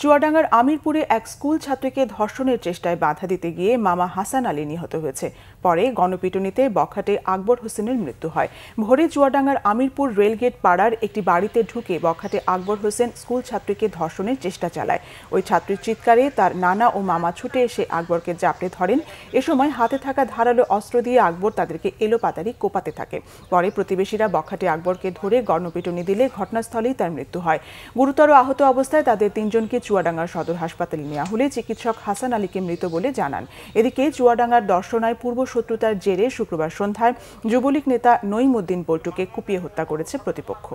চুয়াডাঙ্গার আমিরপুরে এক স্কুল ছাত্রীকে ধর্ষণের চেষ্টায় বাধা দিতে গিয়ে মামা হাসান আলী নিহত হয়েছে পরে গণপিটুনিতে বখাটে আকবর হোসেনের মৃত্যু হয় ভোরে চুয়াডাঙ্গার আমিরপুর রেলগেট পাড়ার একটি বাড়িতে ঢুকে বখাটে আকবর হোসেন স্কুল ছাত্রীকে ধর্ষণের চেষ্টা চালায় ওই ছাত্রীর চিৎকারে তার নানা ও মামা ছুটে এসে আকবরকে জাপড়ে ধরেন এ সময় হাতে থাকা ধারালো অস্ত্র দিয়ে আকবর তাদেরকে এলোপাতারি কোপাতে থাকে পরে প্রতিবেশীরা বখাটে আকবরকে ধরে গণপিটুনি দিলে ঘটনাস্থলেই তার মৃত্যু হয় গুরুতর আহত অবস্থায় তাদের তিনজনকে চুয়াডাঙ্গা সদর হাসপাতালে নেওয়া হলে চিকিৎসক হাসান আলীকে মৃত বলে জানান এদিকে চুয়াডাঙ্গার দর্শনায় পূর্ব শত্রুতার জেরে শুক্রবার সন্ধ্যায় যুবলীগ নেতা নইমুদ্দিন বৈঠকে কুপিয়ে হত্যা করেছে প্রতিপক্ষ